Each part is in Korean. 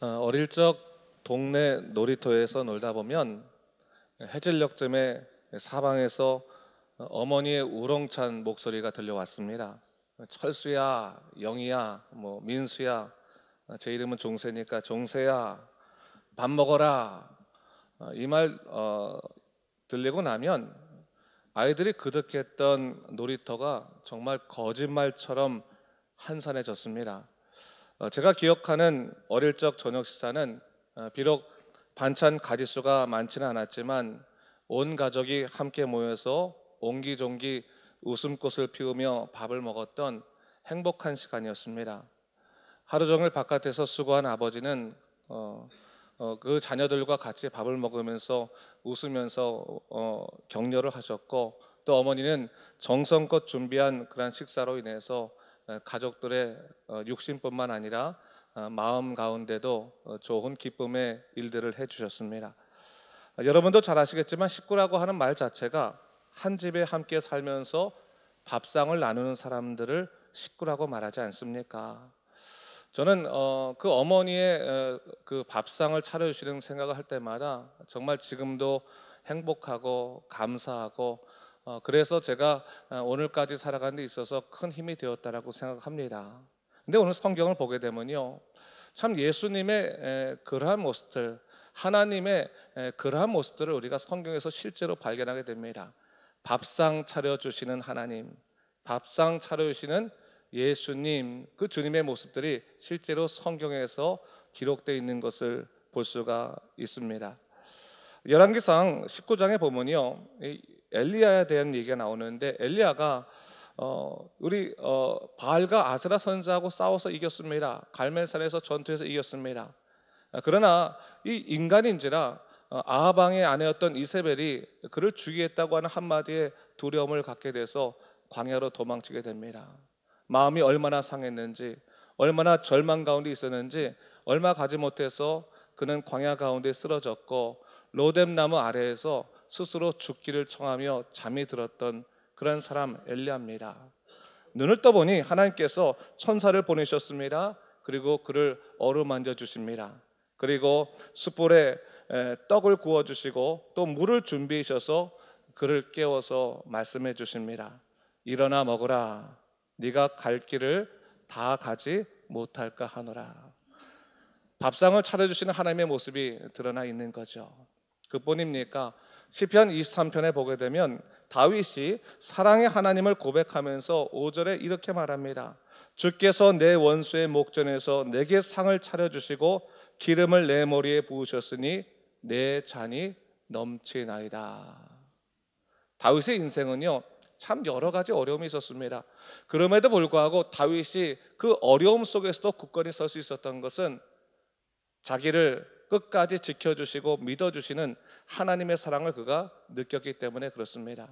어, 어릴 적 동네 놀이터에서 놀다 보면 해질녘쯤에 사방에서 어머니의 우렁찬 목소리가 들려왔습니다. 철수야, 영희야, 뭐 민수야, 제 이름은 종세니까 종세야, 밥 먹어라. 어, 이말 어, 들리고 나면 아이들이 그득했던 놀이터가 정말 거짓말처럼 한산해졌습니다. 어, 제가 기억하는 어릴 적 저녁 식사는 어, 비록 반찬 가짓수가 많지는 않았지만 온 가족이 함께 모여서 옹기종기 웃음꽃을 피우며 밥을 먹었던 행복한 시간이었습니다. 하루 종일 바깥에서 수고한 아버지는 어, 어, 그 자녀들과 같이 밥을 먹으면서 웃으면서 어, 격려를 하셨고 또 어머니는 정성껏 준비한 그런 식사로 인해서 어, 가족들의 어, 육신뿐만 아니라 어, 마음 가운데도 좋은 기쁨의 일들을 해주셨습니다. 여러분도 잘 아시겠지만 식구라고 하는 말 자체가 한 집에 함께 살면서 밥상을 나누는 사람들을 식구라고 말하지 않습니까? 저는 그 어머니의 그 밥상을 차려주시는 생각을 할 때마다 정말 지금도 행복하고 감사하고 어, 그래서 제가 어, 오늘까지 살아가는 데 있어서 큰 힘이 되었다라고 생각합니다. 근데 오늘 성경을 보게 되면요. 참 예수님의 그러한 모습들, 하나님의 그러한 모습들을 우리가 성경에서 실제로 발견하게 됩니다. 밥상 차려주시는 하나님, 밥상 차려주시는 예수님, 그 주님의 모습들이 실제로 성경에서 기록되어 있는 것을 볼 수가 있습니다. 열왕기상 19장에 보면요. 엘리야에 대한 얘기가 나오는데 엘리야가 어, 우리 어, 바알과 아스라 선자하고 싸워서 이겼습니다. 갈멜산에서 전투에서 이겼습니다. 아, 그러나 이 인간인지라 어, 아방의 아내였던 이세벨이 그를 죽이겠다고 하는 한마디에 두려움을 갖게 돼서 광야로 도망치게 됩니다. 마음이 얼마나 상했는지, 얼마나 절망 가운데 있었는지 얼마 가지 못해서 그는 광야 가운데 쓰러졌고 로뎀 나무 아래에서 스스로 죽기를 청하며 잠이 들었던 그런 사람 엘리야입니다. 눈을 떠보니 하나님께서 천사를 보내셨습니다. 그리고 그를 어루만져 주십니다. 그리고 숯불에 떡을 구워 주시고 또 물을 준비하셔서 그를 깨워서 말씀해 주십니다. 일어나 먹으라. 네가 갈 길을 다 가지 못할까 하노라. 밥상을 차려주시는 하나님의 모습이 드러나 있는 거죠. 그뿐입니까? 시편 23편에 보게 되면 다윗이 사랑의 하나님을 고백하면서 5절에 이렇게 말합니다. 주께서 내 원수의 목전에서 내게 상을 차려 주시고 기름을 내 머리에 부으셨으니 내 잔이 넘치나이다. 다윗의 인생은요. 참 여러 가지 어려움이 있었습니다. 그럼에도 불구하고 다윗이 그 어려움 속에서도 굳건히 설 수 있었던 것은 자기를 끝까지 지켜주시고 믿어주시는 하나님의 사랑을 그가 느꼈기 때문에 그렇습니다.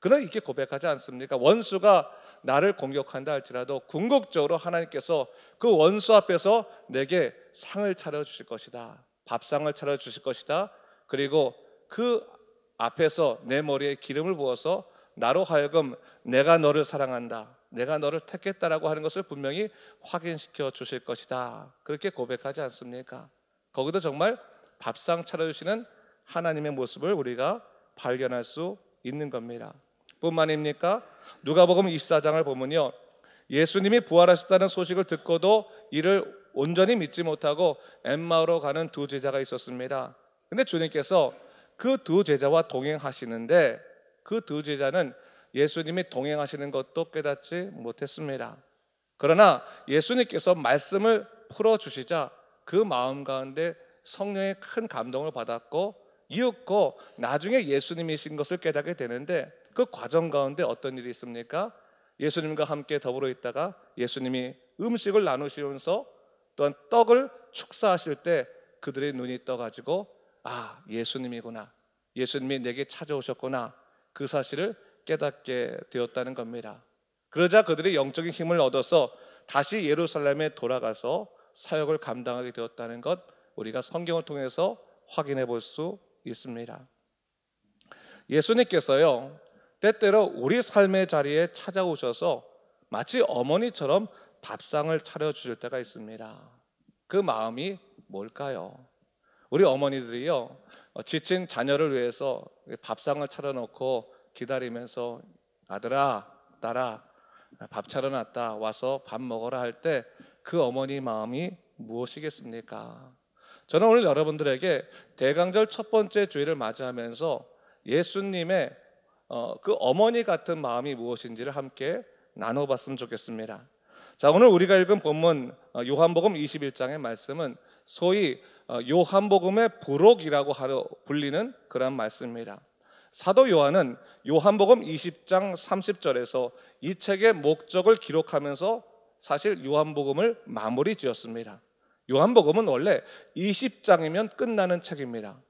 그는 이렇게 고백하지 않습니까? 원수가 나를 공격한다 할지라도 궁극적으로 하나님께서 그 원수 앞에서 내게 상을 차려 주실 것이다. 밥상을 차려 주실 것이다. 그리고 그 앞에서 내 머리에 기름을 부어서 나로 하여금 내가 너를 사랑한다. 내가 너를 택했다라고 하는 것을 분명히 확인시켜 주실 것이다. 그렇게 고백하지 않습니까? 거기도 정말 밥상 차려 주시는 하나님의 모습을 우리가 발견할 수 있는 겁니다. 뿐만입니까? 누가복음 24장을 보면요. 예수님이 부활하셨다는 소식을 듣고도 이를 온전히 믿지 못하고 엠마오로 가는 두 제자가 있었습니다. 근데 주님께서 그 두 제자와 동행하시는데 그 두 제자는 예수님이 동행하시는 것도 깨닫지 못했습니다. 그러나 예수님께서 말씀을 풀어 주시자 그 마음 가운데 성령의 큰 감동을 받았고 이윽고 나중에 예수님이신 것을 깨닫게 되는데 그 과정 가운데 어떤 일이 있습니까? 예수님과 함께 더불어 있다가 예수님이 음식을 나누시면서 또한 떡을 축사하실 때 그들의 눈이 떠가지고 아 예수님이구나 예수님이 내게 찾아오셨구나 그 사실을 깨닫게 되었다는 겁니다. 그러자 그들이 영적인 힘을 얻어서 다시 예루살렘에 돌아가서 사역을 감당하게 되었다는 것 우리가 성경을 통해서 확인해 볼수 있습니다. 예수님께서요, 때때로 우리 삶의 자리에 찾아오셔서 마치 어머니처럼 밥상을 차려주실 때가 있습니다. 그 마음이 뭘까요? 우리 어머니들이요, 지친 자녀를 위해서 밥상을 차려놓고 기다리면서 아들아, 딸아, 밥 차려놨다, 와서 밥 먹어라 할 때 그 어머니 마음이 무엇이겠습니까? 저는 오늘 여러분들에게 대강절 첫 번째 주일을 맞이하면서 예수님의 어, 그 어머니 같은 마음이 무엇인지를 함께 나눠봤으면 좋겠습니다. 자, 오늘 우리가 읽은 본문 어, 요한복음 21장의 말씀은 소위 어, 요한복음의 부록이라고 하러 불리는 그런 말씀입니다. 사도 요한은 요한복음 20장 30절에서 이 책의 목적을 기록하면서 사실 요한복음을 마무리 지었습니다. 요한복음은 원래 20장이면 끝나는 책입니다.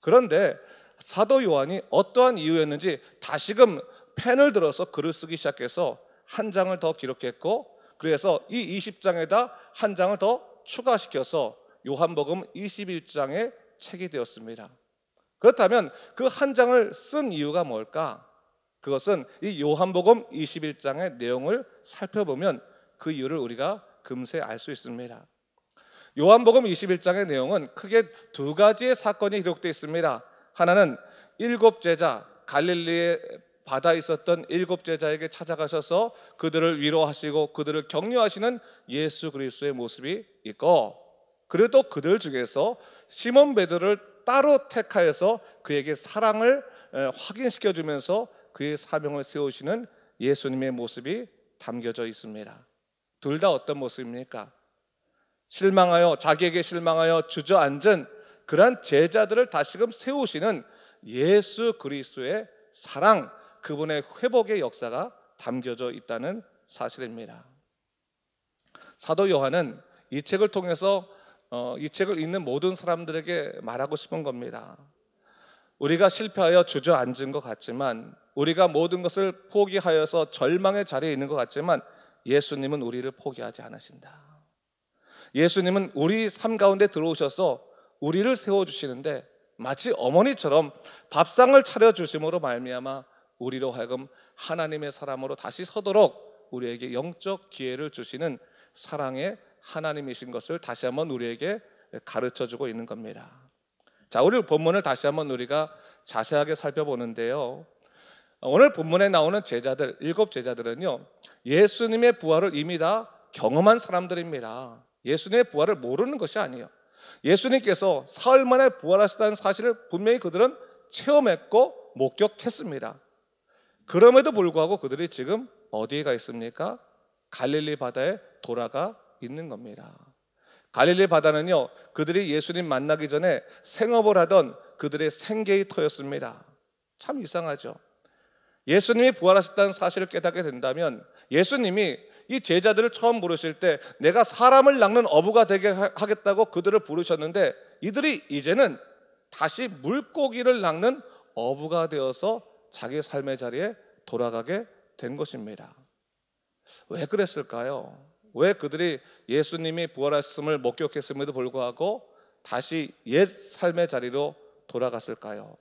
그런데 사도 요한이 어떠한 이유였는지 다시금 펜을 들어서 글을 쓰기 시작해서 한 장을 더 기록했고 그래서 이 20장에다 한 장을 더 추가시켜서 요한복음 21장의 책이 되었습니다. 그렇다면 그 한 장을 쓴 이유가 뭘까? 그것은 이 요한복음 21장의 내용을 살펴보면 그 이유를 우리가 금세 알 수 있습니다. 요한복음 21장의 내용은 크게 두 가지의 사건이 기록되어 있습니다. 하나는 일곱 제자 갈릴리의 바다에 있었던 일곱 제자에게 찾아가셔서 그들을 위로하시고 그들을 격려하시는 예수 그리스도의 모습이 있고 그래도 그들 중에서 시몬 베드로를 따로 택하여서 그에게 사랑을 확인시켜 주면서 그의 사명을 세우시는 예수님의 모습이 담겨져 있습니다. 둘 다 어떤 모습입니까? 실망하여 자기에게 실망하여 주저앉은 그러한 제자들을 다시금 세우시는 예수 그리스도의 사랑, 그분의 회복의 역사가 담겨져 있다는 사실입니다. 사도 요한은 이 책을 통해서 어, 이 책을 읽는 모든 사람들에게 말하고 싶은 겁니다. 우리가 실패하여 주저앉은 것 같지만 우리가 모든 것을 포기하여서 절망의 자리에 있는 것 같지만 예수님은 우리를 포기하지 않으신다. 예수님은 우리 삶 가운데 들어오셔서 우리를 세워주시는데 마치 어머니처럼 밥상을 차려주심으로 말미암아 우리로 하여금 하나님의 사람으로 다시 서도록 우리에게 영적 기회를 주시는 사랑의 하나님이신 것을 다시 한번 우리에게 가르쳐주고 있는 겁니다. 자, 오늘 본문을 다시 한번 우리가 자세하게 살펴보는데요. 오늘 본문에 나오는 제자들, 일곱 제자들은요, 예수님의 부활을 이미 다 경험한 사람들입니다. 예수님의 부활을 모르는 것이 아니에요. 예수님께서 사흘 만에 부활하셨다는 사실을 분명히 그들은 체험했고 목격했습니다. 그럼에도 불구하고 그들이 지금 어디에 가 있습니까? 갈릴리 바다에 돌아가 있는 겁니다. 갈릴리 바다는요, 그들이 예수님 만나기 전에 생업을 하던 그들의 생계의 터였습니다. 참 이상하죠. 예수님이 부활하셨다는 사실을 깨닫게 된다면 예수님이 이 제자들을 처음 부르실 때 내가 사람을 낚는 어부가 되게 하겠다고 그들을 부르셨는데 이들이 이제는 다시 물고기를 낚는 어부가 되어서 자기 삶의 자리에 돌아가게 된 것입니다. 왜 그랬을까요? 왜 그들이 예수님이 부활하심을 목격했음에도 불구하고 다시 옛 삶의 자리로 돌아갔을까요?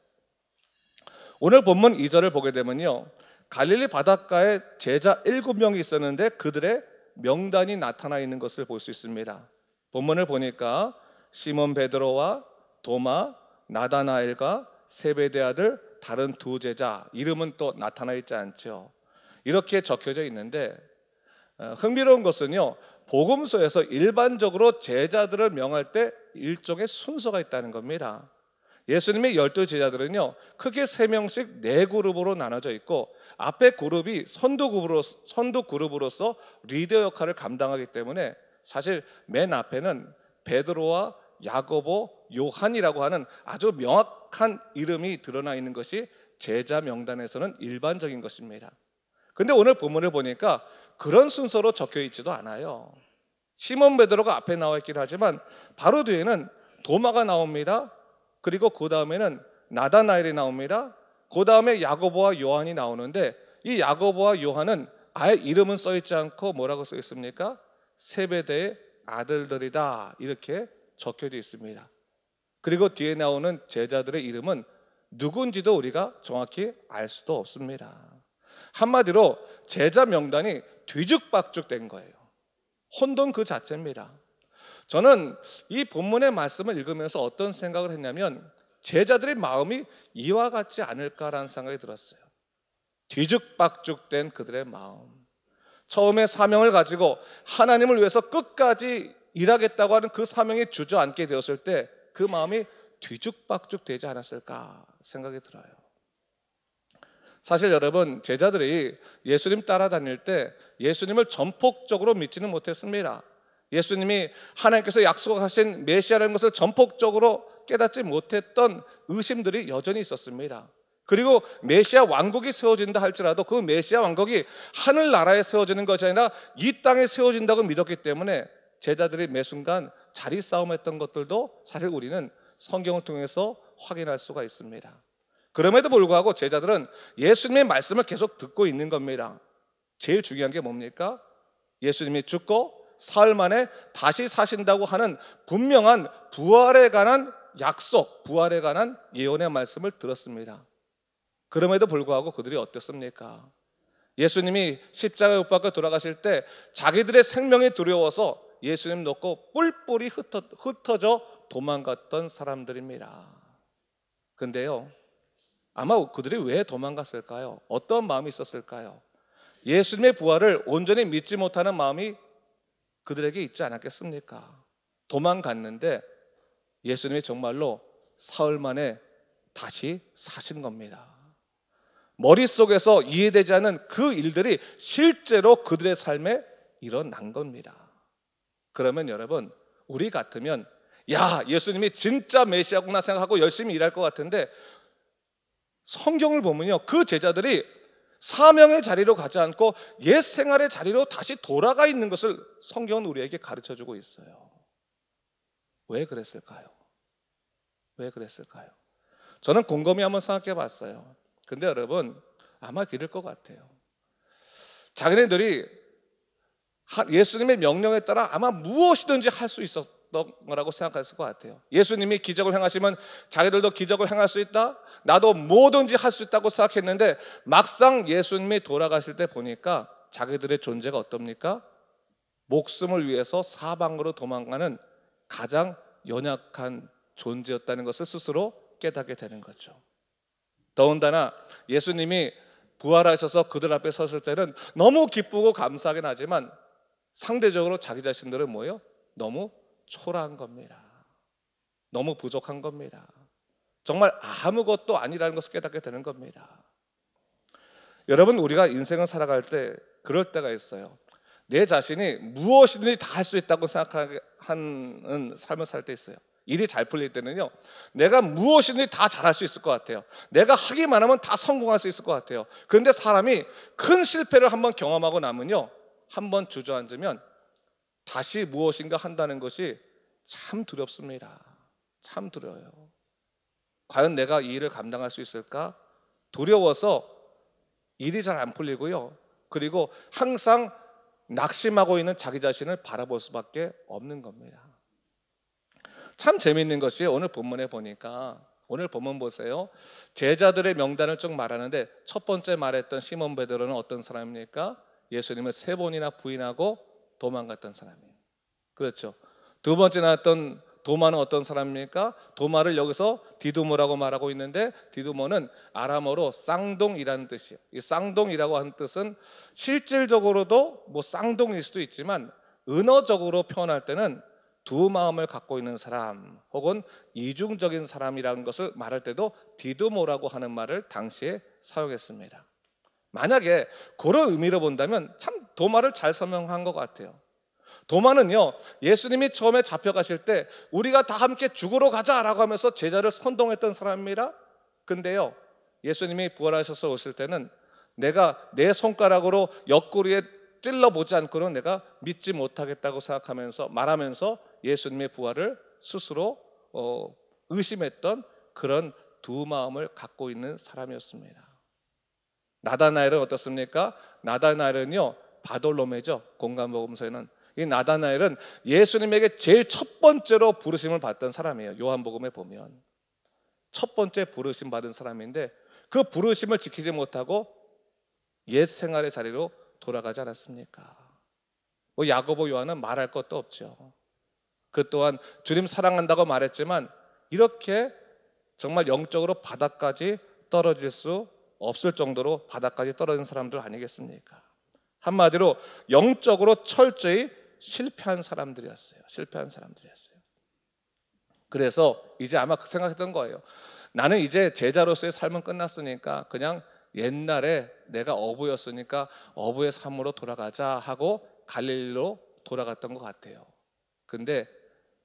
오늘 본문 2절을 보게 되면요. 갈릴리 바닷가에 제자 일곱 명이 있었는데 그들의 명단이 나타나 있는 것을 볼 수 있습니다. 본문을 보니까 시몬 베드로와 도마, 나다나엘과 세베대 아들 다른 두 제자 이름은 또 나타나 있지 않죠. 이렇게 적혀져 있는데 어, 흥미로운 것은요. 복음서에서 일반적으로 제자들을 명할 때 일종의 순서가 있다는 겁니다. 예수님의 열두 제자들은요 크게 세 명씩 네 그룹으로 나눠져 있고 앞에 그룹이 선두 그룹으로 선두 그룹으로서 리더 역할을 감당하기 때문에 사실 맨 앞에는 베드로와 야고보, 요한이라고 하는 아주 명확한 이름이 드러나 있는 것이 제자 명단에서는 일반적인 것입니다. 근데 오늘 본문을 보니까 그런 순서로 적혀 있지도 않아요. 시몬 베드로가 앞에 나와 있긴 하지만 바로 뒤에는 도마가 나옵니다. 그리고 그 다음에는 나다나엘이 나옵니다. 그 다음에 야고보와 요한이 나오는데 이 야고보와 요한은 아예 이름은 써 있지 않고 뭐라고 써 있습니까? 세베대의 아들들이다 이렇게 적혀져 있습니다. 그리고 뒤에 나오는 제자들의 이름은 누군지도 우리가 정확히 알 수도 없습니다. 한마디로 제자 명단이 뒤죽박죽된 거예요. 혼돈 그 자체입니다. 저는 이 본문의 말씀을 읽으면서 어떤 생각을 했냐면 제자들의 마음이 이와 같지 않을까라는 생각이 들었어요. 뒤죽박죽된 그들의 마음. 처음에 사명을 가지고 하나님을 위해서 끝까지 일하겠다고 하는 그사명이 주저앉게 되었을 때 그 마음이 뒤죽박죽 되지 않았을까 생각이 들어요. 사실 여러분, 제자들이 예수님 따라다닐 때 예수님을 전폭적으로 믿지는 못했습니다. 예수님이 하나님께서 약속하신 메시아라는 것을 전폭적으로 깨닫지 못했던 의심들이 여전히 있었습니다. 그리고 메시아 왕국이 세워진다 할지라도 그 메시아 왕국이 하늘 나라에 세워지는 것이 아니라 이 땅에 세워진다고 믿었기 때문에 제자들이 매 순간 자리 싸움했던 것들도 사실 우리는 성경을 통해서 확인할 수가 있습니다. 그럼에도 불구하고 제자들은 예수님의 말씀을 계속 듣고 있는 겁니다. 제일 중요한 게 뭡니까? 예수님이 죽고 사흘 만에 다시 사신다고 하는 분명한 부활에 관한 약속, 부활에 관한 예언의 말씀을 들었습니다. 그럼에도 불구하고 그들이 어땠습니까? 예수님이 십자가에 못 박혀 돌아가실 때 자기들의 생명이 두려워서 예수님 놓고 뿔뿔이 흩어, 흩어져 도망갔던 사람들입니다. 근데요, 아마 그들이 왜 도망갔을까요? 어떤 마음이 있었을까요? 예수님의 부활을 온전히 믿지 못하는 마음이 그들에게 있지 않았겠습니까? 도망갔는데 예수님이 정말로 사흘 만에 다시 사신 겁니다. 머릿속에서 이해되지 않은 그 일들이 실제로 그들의 삶에 일어난 겁니다. 그러면 여러분, 우리 같으면 야, 예수님이 진짜 메시아구나 생각하고 열심히 일할 것 같은데 성경을 보면요. 그 제자들이 사명의 자리로 가지 않고 옛 생활의 자리로 다시 돌아가 있는 것을 성경은 우리에게 가르쳐 주고 있어요. 왜 그랬을까요? 왜 그랬을까요? 저는 곰곰이 한번 생각해 봤어요. 근데 여러분, 아마 그럴 것 같아요. 자기네들이 예수님의 명령에 따라 아마 무엇이든지 할 수 있었, 거라고 생각했을 것 같아요. 예수님이 기적을 행하시면 자기들도 기적을 행할 수 있다. 나도 뭐든지 할 수 있다고 생각했는데 막상 예수님이 돌아가실 때 보니까 자기들의 존재가 어떻습니까? 목숨을 위해서 사방으로 도망가는 가장 연약한 존재였다는 것을 스스로 깨닫게 되는 거죠. 더군다나 예수님이 부활하셔서 그들 앞에 섰을 때는 너무 기쁘고 감사하긴 하지만 상대적으로 자기 자신들은 뭐예요? 너무 초라한 겁니다. 너무 부족한 겁니다. 정말 아무것도 아니라는 것을 깨닫게 되는 겁니다. 여러분 우리가 인생을 살아갈 때 그럴 때가 있어요. 내 자신이 무엇이든지 다 할 수 있다고 생각하는 삶을 살 때 있어요. 일이 잘 풀릴 때는요, 내가 무엇이든지 다 잘할 수 있을 것 같아요. 내가 하기만 하면 다 성공할 수 있을 것 같아요. 그런데 사람이 큰 실패를 한번 경험하고 나면요, 한번 주저앉으면 다시 무엇인가 한다는 것이 참 두렵습니다. 참 두려워요. 과연 내가 이 일을 감당할 수 있을까? 두려워서 일이 잘 안 풀리고요. 그리고 항상 낙심하고 있는 자기 자신을 바라볼 수밖에 없는 겁니다. 참 재미있는 것이 오늘 본문에 보니까 오늘 본문 보세요. 제자들의 명단을 쭉 말하는데 첫 번째 말했던 시몬 베드로는 어떤 사람입니까? 예수님을 세 번이나 부인하고 도망갔던 사람이에요. 그렇죠. 두 번째 나왔던 도마는 어떤 사람입니까? 도마를 여기서 디두모라고 말하고 있는데 디두모는 아람어로 쌍둥이라는 뜻이에요. 이 쌍둥이라고 하는 뜻은 실질적으로도 뭐쌍둥일 수도 있지만 은어적으로 표현할 때는 두 마음을 갖고 있는 사람 혹은 이중적인 사람이라는 것을 말할 때도 디두모라고 하는 말을 당시에 사용했습니다. 만약에 그런 의미로 본다면 참 도마를 잘 설명한 것 같아요. 도마는요, 예수님이 처음에 잡혀가실 때 우리가 다 함께 죽으러 가자라고 하면서 제자를 선동했던 사람이라 근데요, 예수님이 부활하셔서 오실 때는 내가 내 손가락으로 옆구리에 찔러보지 않고는 내가 믿지 못하겠다고 생각하면서 말하면서 예수님의 부활을 스스로 어, 의심했던 그런 두 마음을 갖고 있는 사람이었습니다. 나다나엘은 어떻습니까? 나다나엘은요 바돌로메죠. 공간복음서에는 이 나다나엘은 예수님에게 제일 첫 번째로 부르심을 받던 사람이에요. 요한복음에 보면 첫 번째 부르심 받은 사람인데 그 부르심을 지키지 못하고 옛 생활의 자리로 돌아가지 않았습니까? 뭐 야고보 요한은 말할 것도 없죠. 그 또한 주님 사랑한다고 말했지만 이렇게 정말 영적으로 바닥까지 떨어질 수 없을 정도로 바닥까지 떨어진 사람들 아니겠습니까? 한마디로 영적으로 철저히 실패한 사람들이었어요. 실패한 사람들이었어요. 그래서 이제 아마 그 생각했던 거예요. 나는 이제 제자로서의 삶은 끝났으니까 그냥 옛날에 내가 어부였으니까 어부의 삶으로 돌아가자 하고 갈릴리로 돌아갔던 것 같아요. 근데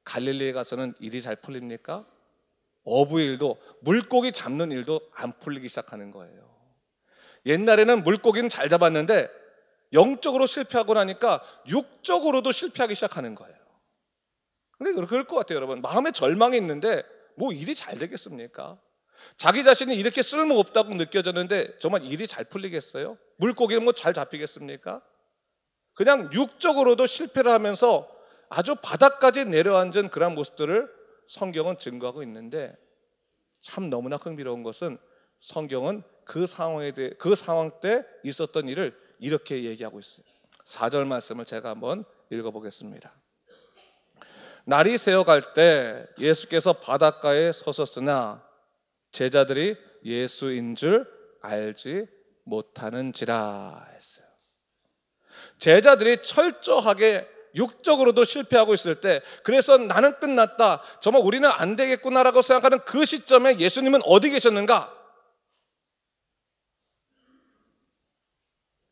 갈릴리에 가서는 일이 잘 풀립니까? 어부의 일도 물고기 잡는 일도 안 풀리기 시작하는 거예요. 옛날에는 물고기는 잘 잡았는데 영적으로 실패하고 나니까 육적으로도 실패하기 시작하는 거예요. 근데 그럴 것 같아요, 여러분. 마음에 절망이 있는데 뭐 일이 잘 되겠습니까? 자기 자신이 이렇게 쓸모없다고 느껴졌는데 정말 일이 잘 풀리겠어요? 물고기는 뭐 잘 잡히겠습니까? 그냥 육적으로도 실패를 하면서 아주 바닥까지 내려앉은 그런 모습들을 성경은 증거하고 있는데 참 너무나 흥미로운 것은 성경은 그 상황에 대해 그 상황 때 있었던 일을 이렇게 얘기하고 있어요. 4절 말씀을 제가 한번 읽어 보겠습니다. 날이 새어갈 때 예수께서 바닷가에 서셨으나 제자들이 예수인 줄 알지 못하는지라 했어요. 제자들이 철저하게 육적으로도 실패하고 있을 때 그래서 나는 끝났다. 정말 우리는 안 되겠구나라고 생각하는 그 시점에 예수님은 어디 계셨는가?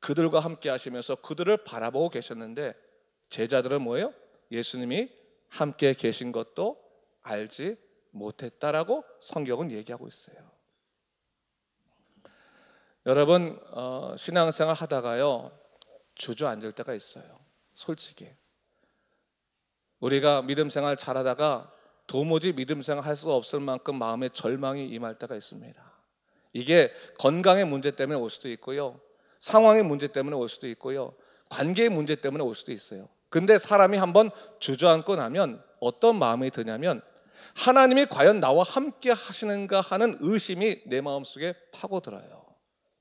그들과 함께 하시면서 그들을 바라보고 계셨는데 제자들은 뭐예요? 예수님이 함께 계신 것도 알지 못했다라고 성경은 얘기하고 있어요. 여러분 어, 신앙생활 하다가요 주저앉을 때가 있어요. 솔직히 우리가 믿음 생활 잘하다가 도무지 믿음 생활 할 수 없을 만큼 마음의 절망이 임할 때가 있습니다. 이게 건강의 문제 때문에 올 수도 있고요. 상황의 문제 때문에 올 수도 있고요. 관계의 문제 때문에 올 수도 있어요. 근데 사람이 한번 주저앉고 나면 어떤 마음이 드냐면 하나님이 과연 나와 함께 하시는가 하는 의심이 내 마음속에 파고들어요.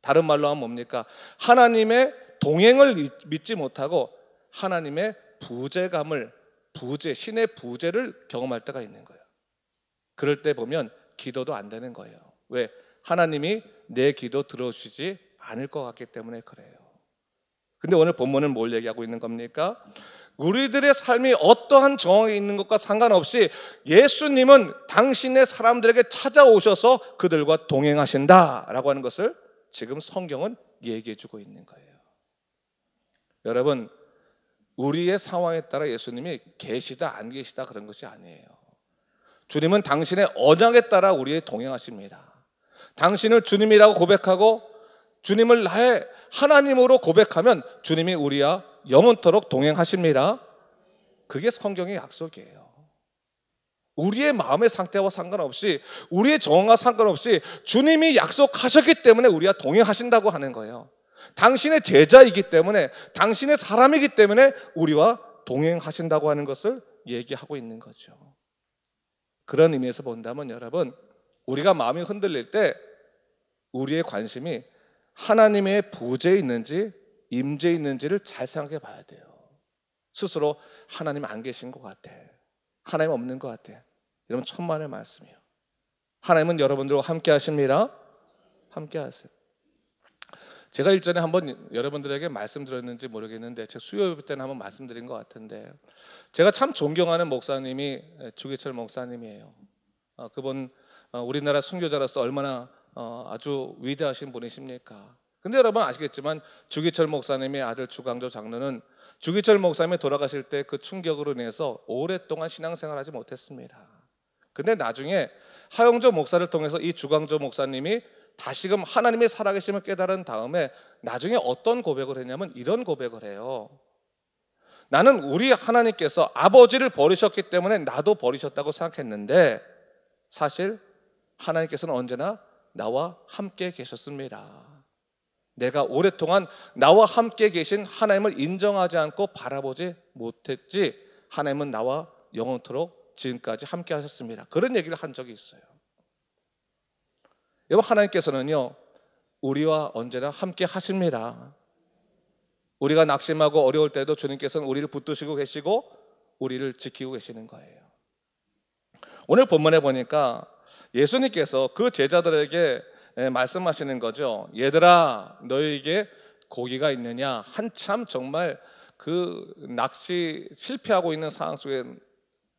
다른 말로 하면 뭡니까? 하나님의 동행을 믿지 못하고 하나님의 부재감을 부재, 신의 부재를 경험할 때가 있는 거예요. 그럴 때 보면 기도도 안 되는 거예요. 왜? 하나님이 내 기도 들어주시지 않을 것 같기 때문에 그래요. 근데 오늘 본문은 뭘 얘기하고 있는 겁니까? 우리들의 삶이 어떠한 정황에 있는 것과 상관없이 예수님은 당신의 사람들에게 찾아오셔서 그들과 동행하신다라고 하는 것을 지금 성경은 얘기해 주고 있는 거예요. 여러분, 우리의 상황에 따라 예수님이 계시다 안 계시다 그런 것이 아니에요. 주님은 당신의 언약에 따라 우리의 동행하십니다. 당신을 주님이라고 고백하고 주님을 나의 하나님으로 고백하면 주님이 우리와 영원토록 동행하십니다. 그게 성경의 약속이에요. 우리의 마음의 상태와 상관없이 우리의 정황과 상관없이 주님이 약속하셨기 때문에 우리와 동행하신다고 하는 거예요. 당신의 제자이기 때문에 당신의 사람이기 때문에 우리와 동행하신다고 하는 것을 얘기하고 있는 거죠. 그런 의미에서 본다면 여러분, 우리가 마음이 흔들릴 때 우리의 관심이 하나님의 부재 있는지 임재 있는지를 잘 생각해 봐야 돼요. 스스로 하나님 안 계신 것 같아. 하나님 없는 것 같아. 여러분 천만의 말씀이요. 하나님은 여러분들과 함께 하십니다. 함께 하세요. 제가 일전에 한번 여러분들에게 말씀드렸는지 모르겠는데 제가 수요 일 때는 한번 말씀드린 것 같은데 제가 참 존경하는 목사님이 예, 주기철 목사님이에요. 어, 그분 어, 우리나라 순교자로서 얼마나 어, 아주 위대하신 분이십니까? 근데 여러분 아시겠지만 주기철 목사님의 아들 주강조 장로는 주기철 목사님이 돌아가실 때 그 충격으로 인해서 오랫동안 신앙생활하지 못했습니다. 근데 나중에 하영조 목사를 통해서 이 주강조 목사님이 다시금 하나님의 살아계심을 깨달은 다음에 나중에 어떤 고백을 했냐면 이런 고백을 해요. 나는 우리 하나님께서 아버지를 버리셨기 때문에 나도 버리셨다고 생각했는데 사실 하나님께서는 언제나 나와 함께 계셨습니다. 내가 오랫동안 나와 함께 계신 하나님을 인정하지 않고 바라보지 못했지 하나님은 나와 영원토록 지금까지 함께 하셨습니다. 그런 얘기를 한 적이 있어요. 여러분 하나님께서는요 우리와 언제나 함께 하십니다. 우리가 낙심하고 어려울 때도 주님께서는 우리를 붙드시고 계시고 우리를 지키고 계시는 거예요. 오늘 본문에 보니까 예수님께서 그 제자들에게 예, 말씀하시는 거죠. 얘들아 너에게 고기가 있느냐 한참 정말 그 낚시 실패하고 있는 상황 속에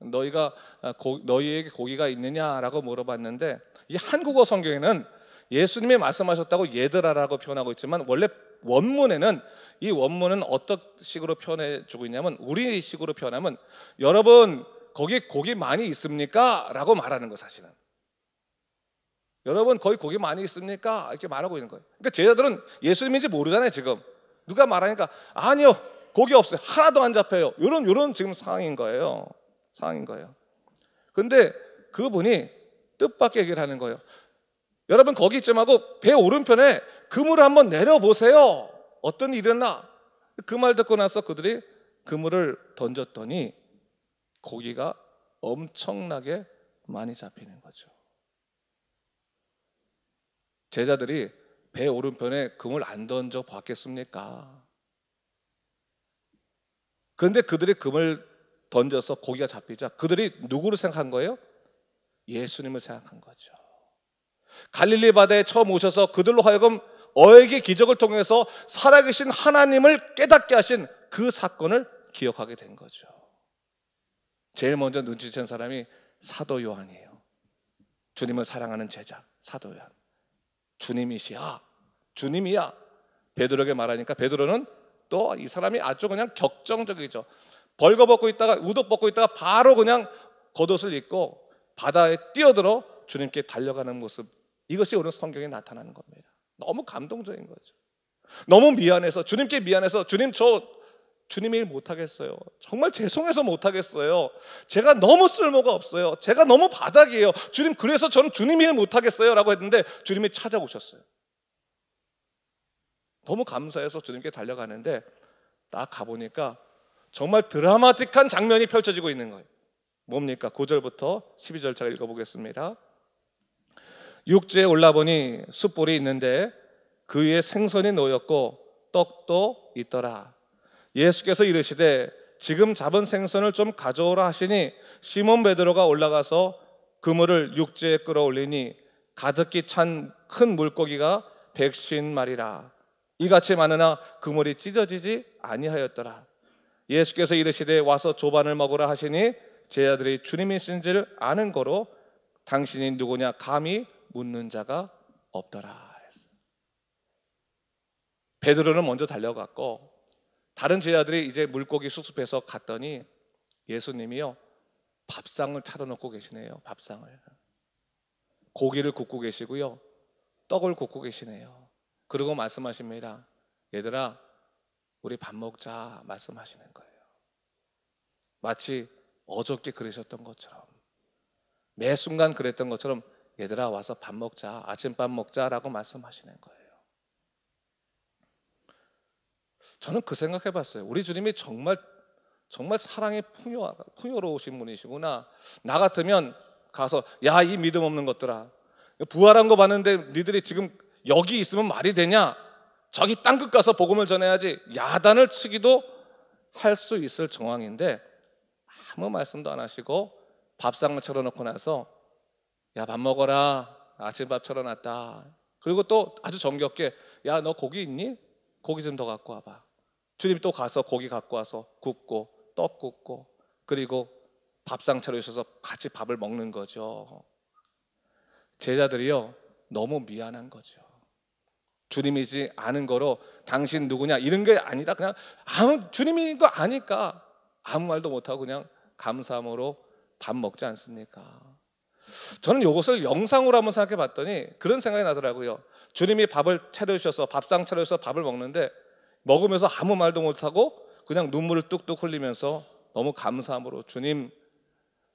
너희가 고, 너희에게 고기가 있느냐라고 물어봤는데 이 한국어 성경에는 예수님이 말씀하셨다고 얘들아라고 표현하고 있지만 원래 원문에는 이 원문은 어떤 식으로 표현해 주고 있냐면 우리 식으로 표현하면 여러분 거기 고기 많이 있습니까? 라고 말하는 거 사실은 여러분 거기 고기 많이 있습니까? 이렇게 말하고 있는 거예요 그러니까 제자들은 예수님인지 모르잖아요 지금 누가 말하니까 아니요 고기 없어요 하나도 안 잡혀요 이런 이런 지금 상황인 거예요 상황인 거예요 근데 그분이 뜻밖의 얘기를 하는 거예요. 여러분 거기쯤 하고 배 오른편에 그물을 한번 내려보세요. 어떤 일이 일나그 말 듣고 나서 그들이 그물을 던졌더니 고기가 엄청나게 많이 잡히는 거죠. 제자들이 배 오른편에 금을 안 던져 봤겠습니까? 그런데 그들이 금을 던져서 고기가 잡히자 그들이 누구를 생각한 거예요? 예수님을 생각한 거죠. 갈릴리 바다에 처음 오셔서 그들로 하여금 어에게 기적을 통해서 살아계신 하나님을 깨닫게 하신 그 사건을 기억하게 된 거죠. 제일 먼저 눈치챈 사람이 사도 요한이에요. 주님을 사랑하는 제자 사도 요한. 주님이시야. 주님이야. 베드로에게 말하니까 베드로는 또 이 사람이 아주 그냥 격정적이죠. 벌거벗고 있다가 우독 벗고 있다가 바로 그냥 겉옷을 입고 바다에 뛰어들어 주님께 달려가는 모습 이것이 오늘 성경에 나타나는 겁니다. 너무 감동적인 거죠. 너무 미안해서 주님께 미안해서 주님 저 주님 일 못하겠어요. 정말 죄송해서 못하겠어요. 제가 너무 쓸모가 없어요. 제가 너무 바닥이에요. 주님 그래서 저는 주님 일 못하겠어요. 라고 했는데 주님이 찾아오셨어요. 너무 감사해서 주님께 달려가는데 딱 가보니까 정말 드라마틱한 장면이 펼쳐지고 있는 거예요. 뭡니까? 9절부터 12절 제가 읽어보겠습니다. 육지에 올라보니 숯불이 있는데 그 위에 생선이 놓였고 떡도 있더라. 예수께서 이르시되 지금 잡은 생선을 좀 가져오라 하시니 시몬 베드로가 올라가서 그물을 육지에 끌어올리니 가득히 찬 큰 물고기가 백신 말이라. 이같이 많으나 그물이 찢어지지 아니하였더라. 예수께서 이르시되 와서 조반을 먹으라 하시니 제 아들이 주님이신지를 아는 거로 당신이 누구냐 감히 묻는 자가 없더라. 베드로는 먼저 달려갔고 다른 제자들이 이제 물고기 수습해서 갔더니 예수님이요 밥상을 차려놓고 계시네요. 밥상을 고기를 굽고 계시고요 떡을 굽고 계시네요. 그리고 말씀하십니다. 얘들아 우리 밥 먹자 말씀하시는 거예요. 마치 어저께 그러셨던 것처럼 매 순간 그랬던 것처럼 얘들아 와서 밥 먹자 아침밥 먹자라고 말씀하시는 거예요. 저는 그 생각해 봤어요. 우리 주님이 정말 정말 사랑에 풍요, 풍요로우신 분이시구나. 나 같으면 가서 야 이 믿음 없는 것들아 부활한 거 봤는데 니들이 지금 여기 있으면 말이 되냐? 저기 땅끝 가서 복음을 전해야지 야단을 치기도 할 수 있을 정황인데 아무 말씀도 안 하시고 밥상을 차려놓고 나서 야 밥 먹어라 아침밥 차려놨다 그리고 또 아주 정겹게 야 너 고기 있니? 고기 좀 더 갖고 와봐 주님이 또 가서 고기 갖고 와서 굽고 떡 굽고 그리고 밥상 차려주셔서 같이 밥을 먹는 거죠 제자들이요 너무 미안한 거죠 주님이지 않은 거로 당신 누구냐 이런 게 아니라 그냥 아무 주님인 거 아니까 아무 말도 못하고 그냥 감사함으로 밥 먹지 않습니까? 저는 이것을 영상으로 한번 생각해 봤더니 그런 생각이 나더라고요. 주님이 밥을 차려주셔서 밥상 차려주셔서 밥을 먹는데 먹으면서 아무 말도 못하고 그냥 눈물을 뚝뚝 흘리면서 너무 감사함으로 주님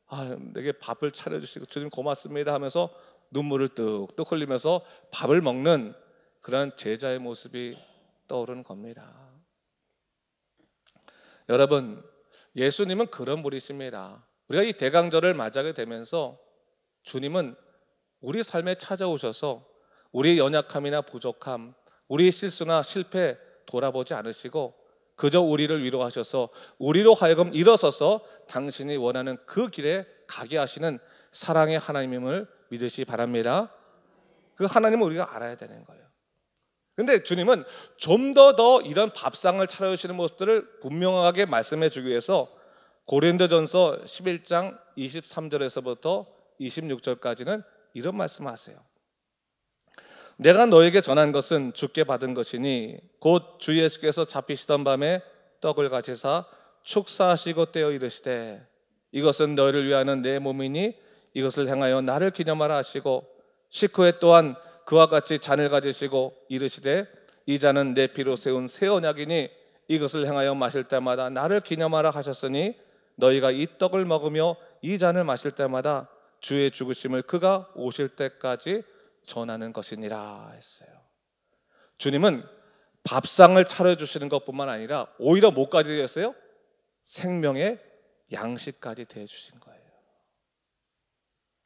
아, 내게 밥을 차려주시고 주님 고맙습니다 하면서 눈물을 뚝뚝 흘리면서 밥을 먹는 그런 제자의 모습이 떠오르는 겁니다. 여러분 예수님은 그런 분이십니다. 우리가 이 대강절을 맞이하게 되면서 주님은 우리 삶에 찾아오셔서 우리의 연약함이나 부족함, 우리의 실수나 실패 돌아보지 않으시고 그저 우리를 위로하셔서 우리로 하여금 일어서서 당신이 원하는 그 길에 가게 하시는 사랑의 하나님임을 믿으시 바랍니다. 그 하나님을 우리가 알아야 되는 거예요. 근데 주님은 좀 더더 더 이런 밥상을 차려주시는 모습들을 분명하게 말씀해 주기 위해서 고린도전서 11장 23절에서부터 26절까지는 이런 말씀을 하세요. 내가 너에게 전한 것은 죽게 받은 것이니 곧 주 예수께서 잡히시던 밤에 떡을 가지사 축사하시고 떼어 이르시되 이것은 너희를 위하는 내 몸이니 이것을 행하여 나를 기념하라 하시고 식후에 또한 그와 같이 잔을 가지시고 이르시되 이 잔은 내 피로 세운 새 언약이니 이것을 행하여 마실 때마다 나를 기념하라 하셨으니 너희가 이 떡을 먹으며 이 잔을 마실 때마다 주의 죽으심을 그가 오실 때까지 전하는 것이니라 했어요. 주님은 밥상을 차려 주시는 것뿐만 아니라 오히려 뭐까지 되었어요? 생명의 양식까지 대해 주신 거예요.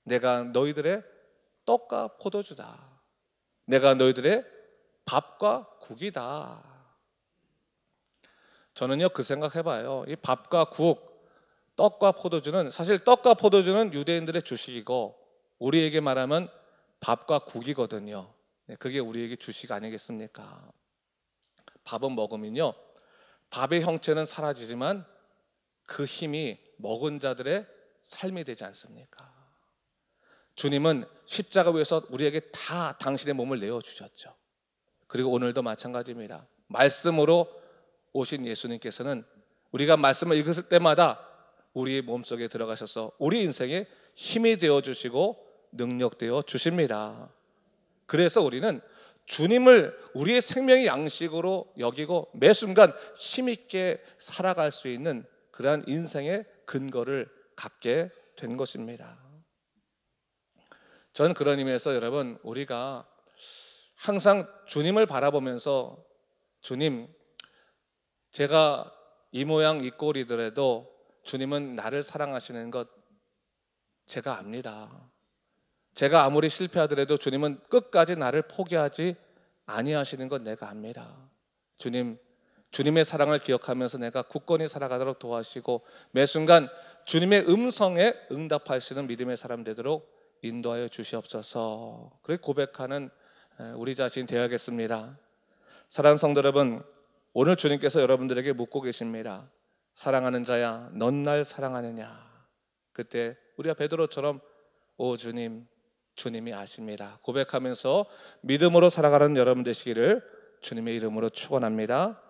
내가 너희들의 떡과 포도주다. 내가 너희들의 밥과 국이다. 저는요 그 생각해봐요. 이 밥과 국, 떡과 포도주는 사실 떡과 포도주는 유대인들의 주식이고 우리에게 말하면 밥과 국이거든요. 네, 그게 우리에게 주식 아니겠습니까? 밥은 먹으면요 밥의 형체는 사라지지만 그 힘이 먹은 자들의 삶이 되지 않습니까? 주님은 십자가 위에서 우리에게 다 당신의 몸을 내어 주셨죠. 그리고 오늘도 마찬가지입니다. 말씀으로 오신 예수님께서는 우리가 말씀을 읽을 때마다 우리의 몸속에 들어가셔서 우리 인생에 힘이 되어 주시고 능력 되어 주십니다. 그래서 우리는 주님을 우리의 생명의 양식으로 여기고 매 순간 힘있게 살아갈 수 있는 그러한 인생의 근거를 갖게 된 것입니다. 저는 그런 의미에서 여러분 우리가 항상 주님을 바라보면서 주님 제가 이 모양 이 꼴이더라도 주님은 나를 사랑하시는 것 제가 압니다. 제가 아무리 실패하더라도 주님은 끝까지 나를 포기하지 아니하시는 것 내가 압니다. 주님 주님의 사랑을 기억하면서 내가 굳건히 살아가도록 도와주시고 매 순간 주님의 음성에 응답하시는 믿음의 사람 되도록 인도하여 주시옵소서. 그렇게 고백하는 우리 자신 되어야겠습니다. 사랑 성도 여러분, 오늘 주님께서 여러분들에게 묻고 계십니다. 사랑하는 자야, 넌 날 사랑하느냐? 그때 우리가 베드로처럼 오 주님, 주님이 아십니다. 고백하면서 믿음으로 살아가는 여러분 되시기를 주님의 이름으로 축원합니다.